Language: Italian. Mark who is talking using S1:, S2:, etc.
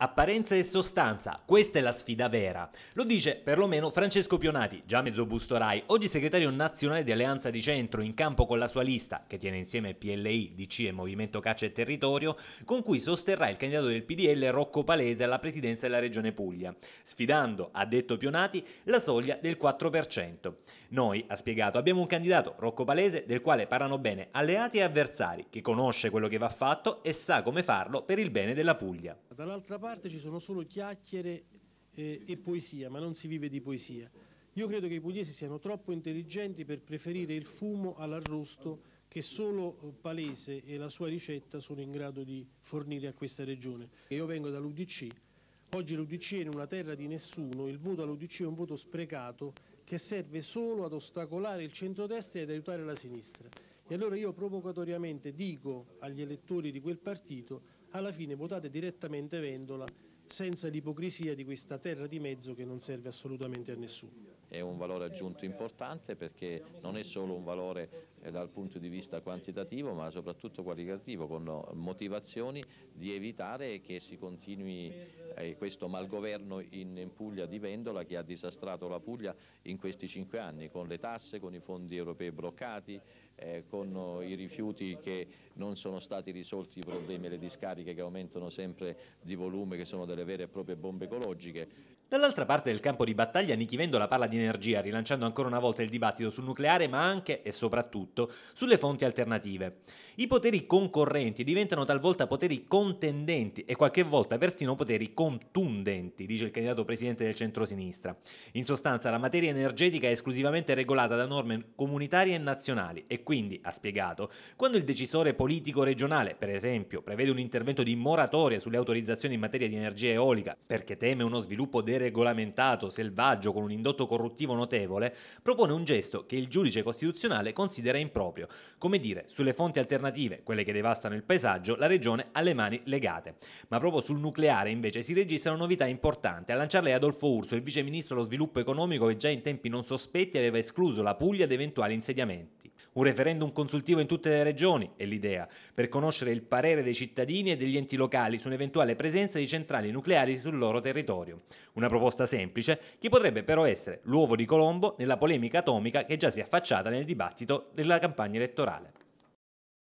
S1: Apparenza e sostanza, questa è la sfida vera. Lo dice perlomeno Francesco Pionati, già mezzo busto Rai, oggi segretario nazionale di Alleanza di Centro, in campo con la sua lista, che tiene insieme PLI, DC e Movimento Caccia e Territorio, con cui sosterrà il candidato del PDL Rocco Palese alla presidenza della Regione Puglia, sfidando, ha detto Pionati, la soglia del 4%. Noi, ha spiegato, abbiamo un candidato, Rocco Palese, del quale parlano bene alleati e avversari, che conosce quello che va fatto e sa come farlo per il bene della Puglia
S2: dall'altra parte ci sono solo chiacchiere eh, e poesia, ma non si vive di poesia. Io credo che i pugliesi siano troppo intelligenti per preferire il fumo all'arrosto che solo eh, Palese e la sua ricetta sono in grado di fornire a questa regione. Io vengo dall'Udc, oggi l'Udc è in una terra di nessuno, il voto all'Udc è un voto sprecato che serve solo ad ostacolare il centrodestra e ad aiutare la sinistra. E allora io provocatoriamente dico agli elettori di quel partito alla fine votate direttamente Vendola senza l'ipocrisia di questa terra di mezzo che non serve assolutamente a nessuno
S3: è un valore aggiunto importante perché non è solo un valore eh, dal punto di vista quantitativo ma soprattutto qualitativo con eh, motivazioni di evitare che si continui eh, questo malgoverno in Puglia di Vendola che ha disastrato la Puglia in questi cinque anni con le tasse, con i fondi europei bloccati, con i rifiuti che non sono stati risolti i problemi e le discariche che aumentano
S1: sempre di volume che sono delle vere e proprie bombe ecologiche. Dall'altra parte del campo di battaglia Nichi Vendola parla di energia, rilanciando ancora una volta il dibattito sul nucleare, ma anche e soprattutto sulle fonti alternative. I poteri concorrenti diventano talvolta poteri contendenti e qualche volta persino poteri contundenti, dice il candidato presidente del centrosinistra. In sostanza, la materia energetica è esclusivamente regolata da norme comunitarie e nazionali e quindi, ha spiegato, quando il decisore politico regionale, per esempio, prevede un intervento di moratoria sulle autorizzazioni in materia di energia eolica perché teme uno sviluppo del deregolamentato, selvaggio, con un indotto corruttivo notevole, propone un gesto che il giudice costituzionale considera improprio, come dire, sulle fonti alternative, quelle che devastano il paesaggio, la regione ha le mani legate. Ma proprio sul nucleare invece si registrano novità importanti. A lanciarle è Adolfo Urso, il viceministro dello sviluppo economico che già in tempi non sospetti aveva escluso la Puglia da eventuali insediamenti un referendum consultivo in tutte le regioni, è l'idea, per conoscere il parere dei cittadini e degli enti locali su un'eventuale presenza di centrali nucleari sul loro territorio. Una proposta semplice che potrebbe però essere l'uovo di Colombo nella polemica atomica che già si è affacciata nel dibattito della campagna elettorale.